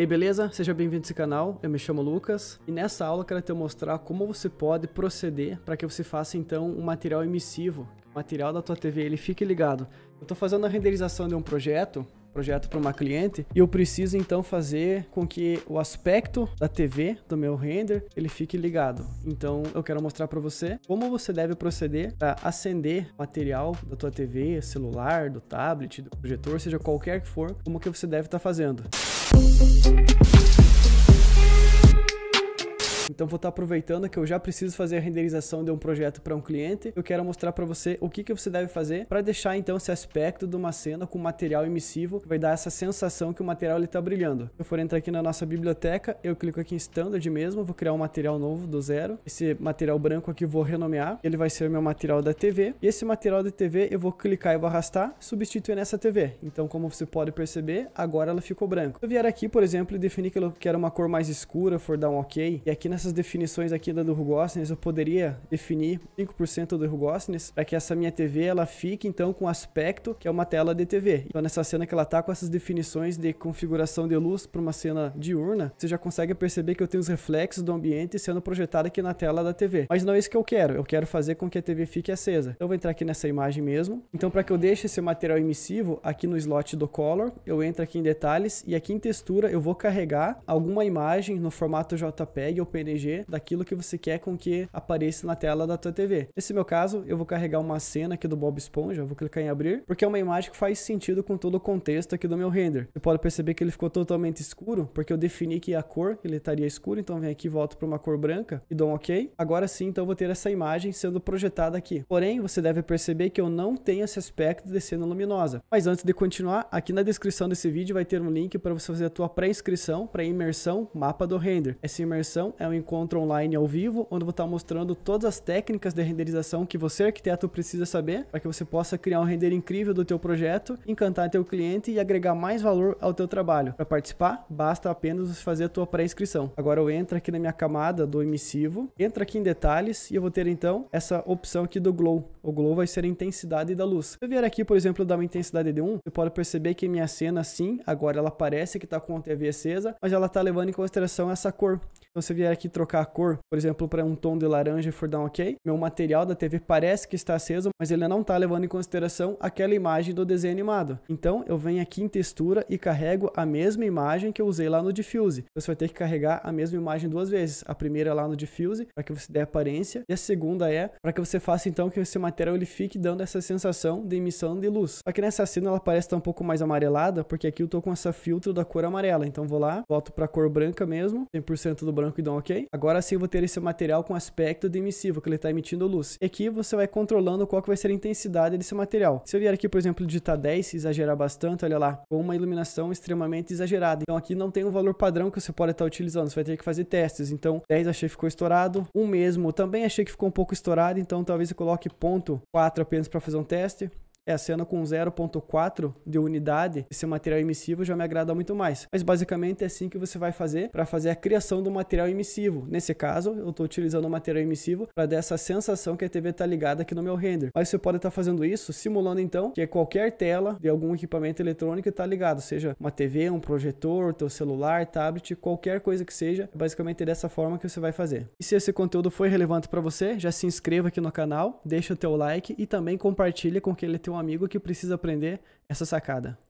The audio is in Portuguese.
E aí, beleza? Seja bem-vindo a esse canal, eu me chamo Lucas e nessa aula quero te mostrar como você pode proceder para que você faça então um material emissivo, material da tua TV, ele fique ligado. Eu estou fazendo a renderização de um projeto projeto para uma cliente e eu preciso então fazer com que o aspecto da TV do meu render ele fique ligado. Então eu quero mostrar para você como você deve proceder para acender material da tua TV, celular, do tablet, do projetor, seja qualquer que for, como que você deve estar tá fazendo. Música então vou estar aproveitando que eu já preciso fazer a renderização de um projeto para um cliente. Eu quero mostrar para você o que, que você deve fazer para deixar então esse aspecto de uma cena com material emissivo, que vai dar essa sensação que o material está brilhando. Se eu for entrar aqui na nossa biblioteca, eu clico aqui em Standard mesmo, vou criar um material novo do zero. Esse material branco aqui vou renomear, ele vai ser meu material da TV. E esse material da TV eu vou clicar e vou arrastar, substituir nessa TV. Então como você pode perceber, agora ela ficou branca. Se eu vier aqui, por exemplo, e definir que eu quero uma cor mais escura, for dar um ok, e aqui nessas essas definições aqui da do Rugosnes, eu poderia definir 5% do Rugosnes para que essa minha TV ela fique então com aspecto que é uma tela de TV. Então nessa cena que ela tá com essas definições de configuração de luz para uma cena diurna, você já consegue perceber que eu tenho os reflexos do ambiente sendo projetado aqui na tela da TV. Mas não é isso que eu quero, eu quero fazer com que a TV fique acesa. Então, eu vou entrar aqui nessa imagem mesmo. Então para que eu deixe esse material emissivo aqui no slot do Color, eu entro aqui em detalhes e aqui em textura eu vou carregar alguma imagem no formato JPEG ou PNG daquilo que você quer com que apareça na tela da tua TV. Nesse meu caso, eu vou carregar uma cena aqui do Bob Esponja, vou clicar em abrir, porque é uma imagem que faz sentido com todo o contexto aqui do meu render. Você pode perceber que ele ficou totalmente escuro, porque eu defini que a cor ele estaria escuro, então vem aqui volto para uma cor branca e dou um OK. Agora sim, então eu vou ter essa imagem sendo projetada aqui. Porém, você deve perceber que eu não tenho esse aspecto de cena luminosa. Mas antes de continuar, aqui na descrição desse vídeo vai ter um link para você fazer a tua pré-inscrição para imersão mapa do render. Essa imersão é um encontro encontro online ao vivo, onde eu vou estar mostrando todas as técnicas de renderização que você, arquiteto, precisa saber para que você possa criar um render incrível do teu projeto, encantar teu cliente e agregar mais valor ao teu trabalho. Para participar, basta apenas fazer a tua pré-inscrição. Agora eu entro aqui na minha camada do emissivo, entro aqui em detalhes e eu vou ter então essa opção aqui do glow. O glow vai ser a intensidade da luz. Se eu vier aqui, por exemplo, dar uma intensidade de 1, você pode perceber que minha cena sim, agora ela parece que está com a TV acesa, mas ela está levando em consideração essa cor. Então, se vier aqui trocar a cor, por exemplo, para um tom de laranja e for dar um OK, meu material da TV parece que está aceso, mas ele não está levando em consideração aquela imagem do desenho animado. Então, eu venho aqui em textura e carrego a mesma imagem que eu usei lá no diffuse. Você vai ter que carregar a mesma imagem duas vezes. A primeira é lá no diffuse, para que você dê aparência, e a segunda é para que você faça então que esse material ele fique dando essa sensação de emissão de luz. Aqui nessa cena ela parece estar tá um pouco mais amarelada, porque aqui eu estou com essa filtro da cor amarela. Então, vou lá, volto para a cor branca mesmo, 100% do branco e dão ok. Agora sim eu vou ter esse material com aspecto de emissivo, que ele está emitindo luz. E aqui você vai controlando qual que vai ser a intensidade desse material. Se eu vier aqui, por exemplo, digitar 10, se exagerar bastante, olha lá, com uma iluminação extremamente exagerada. Então aqui não tem um valor padrão que você pode estar tá utilizando, você vai ter que fazer testes. Então 10 achei que ficou estourado, um mesmo também achei que ficou um pouco estourado, então talvez eu coloque ponto apenas para fazer um teste é a cena com 0.4 de unidade, esse material emissivo já me agrada muito mais. Mas basicamente é assim que você vai fazer para fazer a criação do material emissivo. Nesse caso, eu estou utilizando o material emissivo para dar essa sensação que a TV está ligada aqui no meu render. Mas você pode estar tá fazendo isso simulando então que qualquer tela de algum equipamento eletrônico está ligado, seja uma TV, um projetor, teu celular, tablet, qualquer coisa que seja, é basicamente dessa forma que você vai fazer. E se esse conteúdo foi relevante para você, já se inscreva aqui no canal, deixa o teu like e também compartilha com quem ele tem amigo que precisa aprender essa sacada.